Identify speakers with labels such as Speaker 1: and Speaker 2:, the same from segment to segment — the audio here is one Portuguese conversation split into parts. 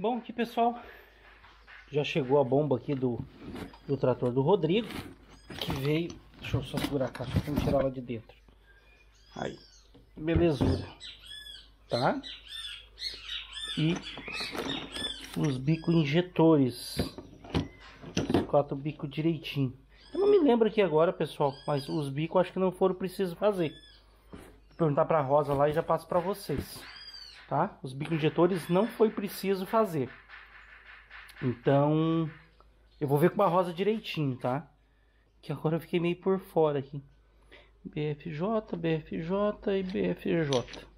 Speaker 1: Bom, aqui pessoal, já chegou a bomba aqui do, do trator do Rodrigo, que veio, deixa eu só segurar a caixa para não tirar ela de dentro. Aí, belezura, tá? E os bicos injetores, os quatro bico direitinho. Eu não me lembro aqui agora, pessoal, mas os bicos acho que não foram precisos fazer. Vou perguntar para Rosa lá e já passo para vocês. Tá? Os injetores não foi preciso fazer. Então, eu vou ver com a rosa direitinho, tá? Que agora eu fiquei meio por fora aqui. BFJ, BFJ e BFJ.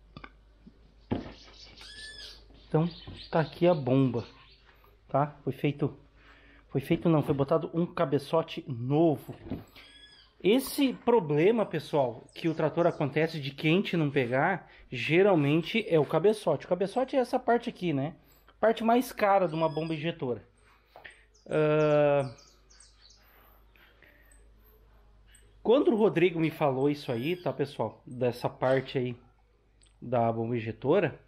Speaker 1: Então, tá aqui a bomba, tá? Foi feito foi feito não, foi botado um cabeçote novo. Esse problema, pessoal, que o trator acontece de quente não pegar, geralmente é o cabeçote. O cabeçote é essa parte aqui, né? Parte mais cara de uma bomba injetora. Uh... Quando o Rodrigo me falou isso aí, tá, pessoal? Dessa parte aí da bomba injetora,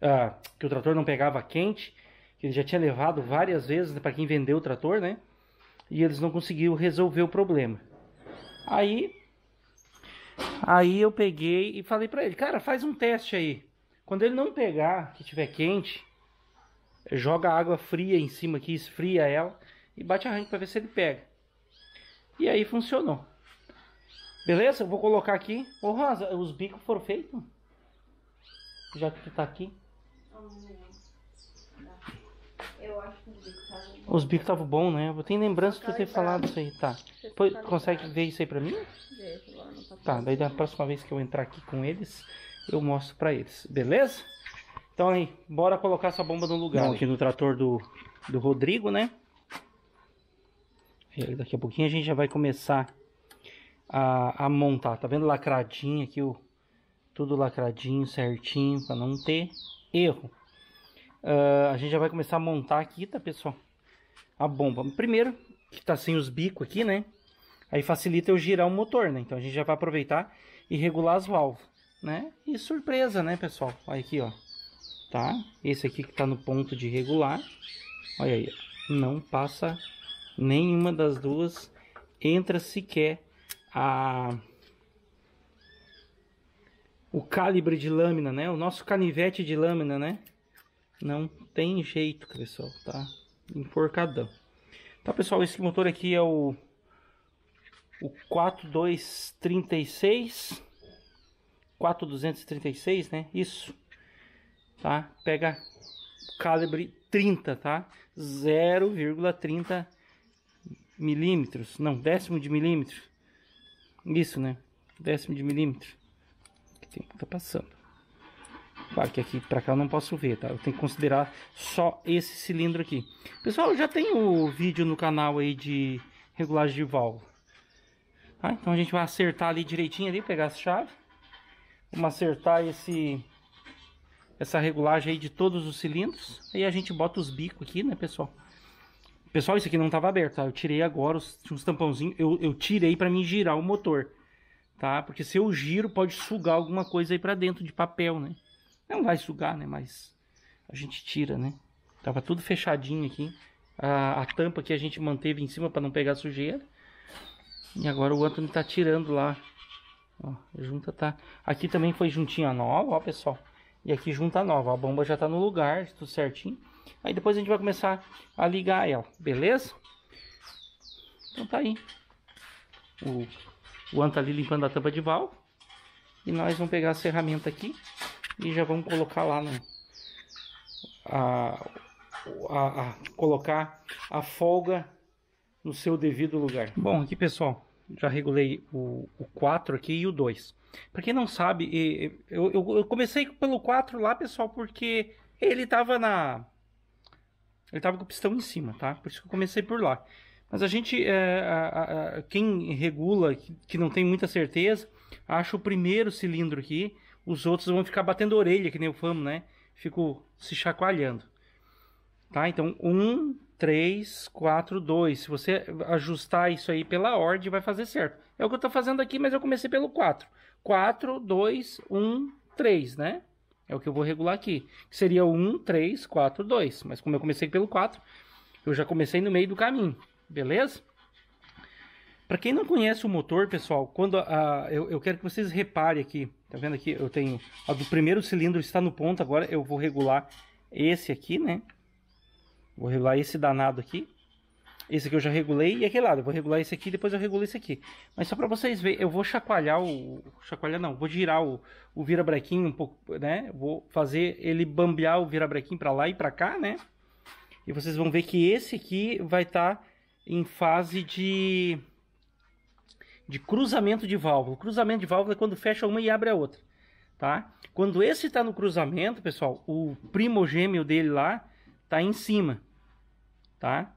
Speaker 1: uh, que o trator não pegava quente, que ele já tinha levado várias vezes né, para quem vendeu o trator, né? E eles não conseguiram resolver o problema. Aí, aí eu peguei e falei para ele, cara, faz um teste aí. Quando ele não pegar, que tiver quente, joga água fria em cima aqui, esfria ela e bate arranque para ver se ele pega. E aí funcionou. Beleza? Eu vou colocar aqui. Ô Rosa, os bicos foram feitos? Já que tu tá aqui. Então, acho que os bicos estavam bons. Os bicos estavam bons, né? Eu tenho lembrança de tu ter falado isso aí, tá. consegue ver isso aí pra mim? Tá, tá, daí da próxima vez que eu entrar aqui com eles, eu mostro pra eles, beleza? Então aí, bora colocar essa bomba no lugar. Não, aqui no trator do, do Rodrigo, né? E daqui a pouquinho a gente já vai começar a, a montar. Tá vendo lacradinho aqui, o, tudo lacradinho, certinho, pra não ter erro. Uh, a gente já vai começar a montar aqui, tá, pessoal? A bomba. Primeiro, que tá sem os bicos aqui, né? Aí facilita eu girar o motor, né? Então a gente já vai aproveitar e regular as válvulas, né? E surpresa, né, pessoal? Olha aqui, ó. Tá? Esse aqui que tá no ponto de regular. Olha aí, não passa nenhuma das duas. Entra sequer a... O calibre de lâmina, né? O nosso canivete de lâmina, né? Não tem jeito, pessoal, tá? Enforcadão. Tá, pessoal, esse motor aqui é o, o 4236. 4236, né? Isso. Tá? Pega calibre 30, tá? 0,30 milímetros. Não, décimo de milímetro. Isso, né? Décimo de milímetro. Que tempo tá passando. Claro que aqui para cá eu não posso ver, tá? Eu tenho que considerar só esse cilindro aqui. Pessoal, já tem o vídeo no canal aí de regulagem de válvula. Tá? Então a gente vai acertar ali direitinho ali, pegar as chave. Vamos acertar esse essa regulagem aí de todos os cilindros. Aí a gente bota os bicos aqui, né, pessoal? Pessoal, isso aqui não estava aberto, tá? Eu tirei agora, os, uns tampãozinhos, eu, eu tirei para mim girar o motor, tá? Porque se eu giro, pode sugar alguma coisa aí para dentro de papel, né? Não vai sugar, né? Mas a gente tira, né? Tava tudo fechadinho aqui. A, a tampa que a gente manteve em cima para não pegar sujeira. E agora o Anthony tá tirando lá. Ó, junta tá. Aqui também foi juntinha nova, ó, pessoal. E aqui junta nova. A bomba já tá no lugar, tudo certinho. Aí depois a gente vai começar a ligar ela, beleza? Então tá aí. O, o Anta tá ali limpando a tampa de válvula. E nós vamos pegar a ferramenta aqui e já vamos colocar lá no, a, a, a, colocar a folga no seu devido lugar. Bom, aqui pessoal, já regulei o, o 4 aqui e o 2. Para quem não sabe, eu, eu, eu, comecei pelo 4 lá, pessoal, porque ele tava na. Ele tava com o pistão em cima, tá? Por isso que eu comecei por lá. Mas a gente, é, a, a, quem regula, que, que não tem muita certeza, acha o primeiro cilindro aqui os outros vão ficar batendo orelha, que nem o famo, né? Fico se chacoalhando. Tá? Então, 1, 3, 4, 2. Se você ajustar isso aí pela ordem, vai fazer certo. É o que eu estou fazendo aqui, mas eu comecei pelo 4. 4, 2, 1, 3, né? É o que eu vou regular aqui. Que seria 1, 3, 4, 2. Mas como eu comecei pelo 4, eu já comecei no meio do caminho. Beleza? Para quem não conhece o motor, pessoal, quando a, a eu, eu, quero que vocês reparem aqui, tá vendo aqui? Eu tenho a do primeiro cilindro está no ponto, agora eu vou regular esse aqui, né? Vou regular esse danado aqui. Esse aqui eu já regulei e aquele lado, eu vou regular esse aqui, depois eu regulo esse aqui. Mas só para vocês verem, eu vou chacoalhar o chacoalhar não, vou girar o, o virabrequim um pouco, né? Vou fazer ele bambear o virabrequim para lá e para cá, né? E vocês vão ver que esse aqui vai estar tá em fase de de cruzamento de válvula. O cruzamento de válvula é quando fecha uma e abre a outra, tá? Quando esse está no cruzamento, pessoal, o primo gêmeo dele lá tá em cima, tá?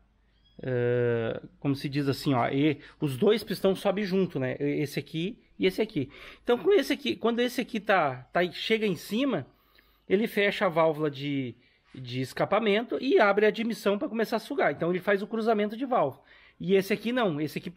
Speaker 1: Uh, como se diz assim, ó, e os dois pistões sobem junto, né? Esse aqui e esse aqui. Então, com esse aqui, quando esse aqui tá, tá chega em cima, ele fecha a válvula de, de escapamento e abre a admissão para começar a sugar. Então, ele faz o cruzamento de válvula. E esse aqui não, esse aqui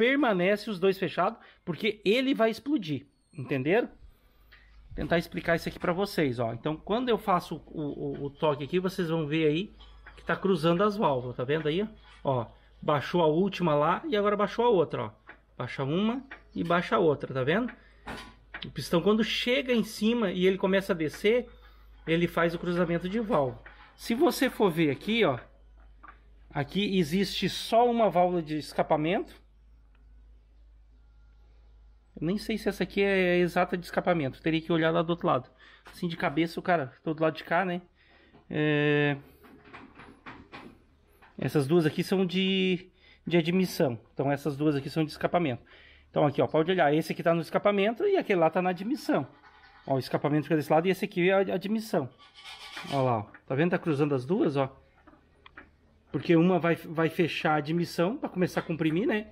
Speaker 1: permanece os dois fechados, porque ele vai explodir, entenderam? Vou tentar explicar isso aqui para vocês, ó. Então, quando eu faço o, o, o, toque aqui, vocês vão ver aí que tá cruzando as válvulas, tá vendo aí? Ó, baixou a última lá e agora baixou a outra, ó. Baixa uma e baixa a outra, tá vendo? O pistão quando chega em cima e ele começa a descer, ele faz o cruzamento de válvula. Se você for ver aqui, ó, aqui existe só uma válvula de escapamento, nem sei se essa aqui é exata de escapamento. Teria que olhar lá do outro lado. Assim de cabeça, o cara, todo tá lado de cá, né? É... Essas duas aqui são de, de admissão. Então essas duas aqui são de escapamento. Então aqui, ó, pode olhar. Esse aqui tá no escapamento e aquele lá tá na admissão. Ó, o escapamento fica desse lado e esse aqui é a admissão. Ó lá, ó. Tá vendo? Tá cruzando as duas, ó. Porque uma vai, vai fechar a admissão para começar a comprimir, né?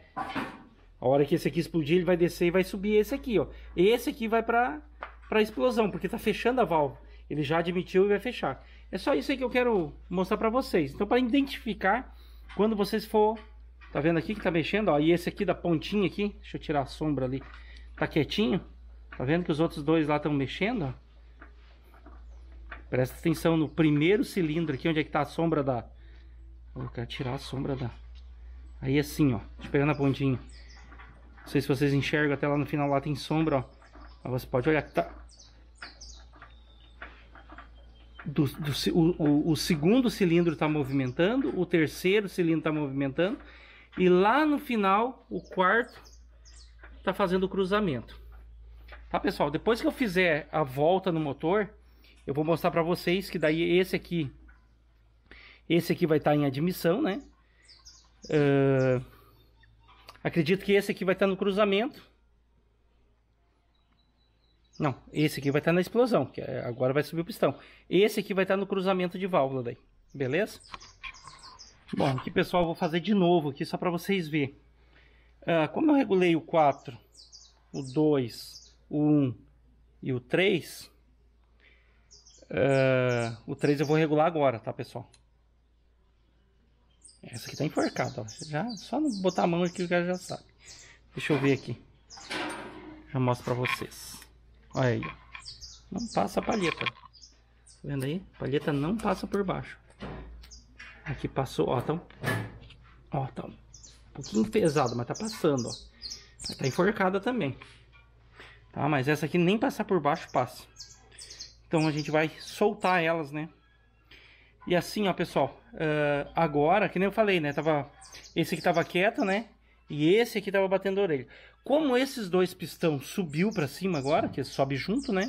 Speaker 1: A hora que esse aqui explodir, ele vai descer e vai subir esse aqui, ó. Esse aqui vai para para explosão, porque tá fechando a válvula. Ele já admitiu e vai fechar. É só isso aí que eu quero mostrar para vocês. Então, para identificar quando vocês for, tá vendo aqui que tá mexendo, ó, e esse aqui da pontinha aqui, deixa eu tirar a sombra ali. Tá quietinho? Tá vendo que os outros dois lá estão mexendo, ó? Presta atenção no primeiro cilindro aqui, onde é que tá a sombra da... Eu quero tirar a sombra da... Aí assim, ó, esperando a pontinha. Não sei se vocês enxergam, até lá no final lá tem sombra, ó. Mas você pode olhar que tá... Do, do, o, o, o segundo cilindro está movimentando, o terceiro cilindro está movimentando, e lá no final, o quarto está fazendo o cruzamento. Tá, pessoal? Depois que eu fizer a volta no motor, eu vou mostrar para vocês que daí esse aqui... Esse aqui vai estar tá em admissão, né? Uh Acredito que esse aqui vai estar no cruzamento. Não, esse aqui vai estar na explosão, que é, agora vai subir o pistão. Esse aqui vai estar no cruzamento de válvula daí, beleza? Bom, aqui pessoal, vou fazer de novo aqui só para vocês verem. Ah, como eu regulei o 4, o 2, o 1 e o 3, ah, o 3 eu vou regular agora, tá pessoal? Essa aqui tá enforcada, ó. Já, só não botar a mão aqui o cara já sabe. Deixa eu ver aqui. Já mostro pra vocês. Olha aí, ó. Não passa a palheta. Tá vendo aí? A palheta não passa por baixo. Aqui passou, ó, tá Ó, tá um pouquinho pesado, mas tá passando, ó. Mas tá enforcada também. Tá, mas essa aqui nem passar por baixo passa. Então a gente vai soltar elas, né? E assim, ó, pessoal, uh, agora, que nem eu falei, né? Tava, esse aqui tava quieto, né? E esse aqui tava batendo a orelha. Como esses dois pistão subiu para cima agora, que sobe junto, né?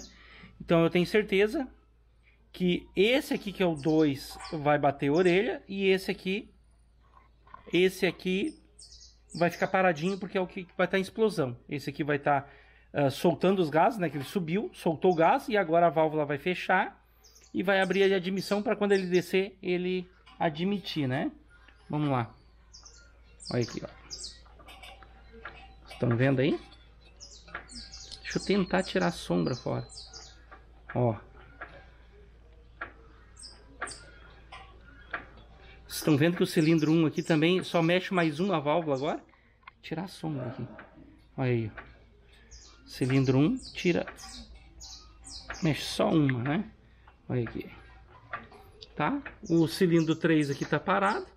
Speaker 1: Então eu tenho certeza que esse aqui que é o 2 vai bater a orelha e esse aqui esse aqui vai ficar paradinho porque é o que vai estar tá em explosão. Esse aqui vai estar tá, uh, soltando os gases, né? Que ele subiu, soltou o gás e agora a válvula vai fechar e vai abrir a admissão para quando ele descer, ele admitir, né? Vamos lá. Olha aqui, ó. Estão vendo aí? Deixa eu tentar tirar a sombra fora. Ó. Estão vendo que o cilindro 1 aqui também só mexe mais uma válvula agora? Tirar a sombra aqui. Olha aí. Cilindro 1, tira. Mexe só uma, né? Olha aqui. Tá? O cilindro 3 aqui tá parado.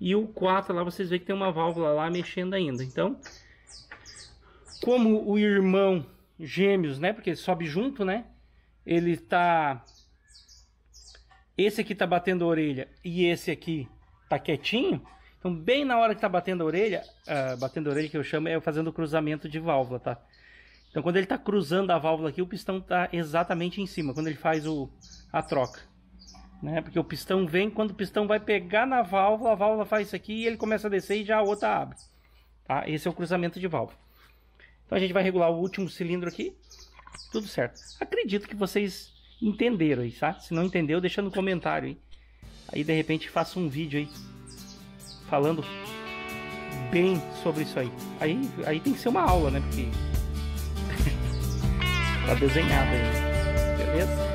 Speaker 1: E o 4 lá, vocês veem que tem uma válvula lá mexendo ainda. Então, como o irmão gêmeos, né? Porque sobe junto, né? Ele tá... Esse aqui tá batendo a orelha e esse aqui tá quietinho. Então, bem na hora que tá batendo a orelha, uh, batendo a orelha que eu chamo é fazendo o cruzamento de válvula, tá? Então quando ele está cruzando a válvula aqui, o pistão está exatamente em cima, quando ele faz o, a troca. Né? Porque o pistão vem, quando o pistão vai pegar na válvula, a válvula faz isso aqui e ele começa a descer e já a outra abre. Tá? Esse é o cruzamento de válvula. Então a gente vai regular o último cilindro aqui. Tudo certo. Acredito que vocês entenderam aí, tá? Se não entendeu, deixa no comentário aí. Aí de repente faço um vídeo aí falando bem sobre isso aí. Aí, aí tem que ser uma aula, né? Porque Tá desenhado aí. Beleza?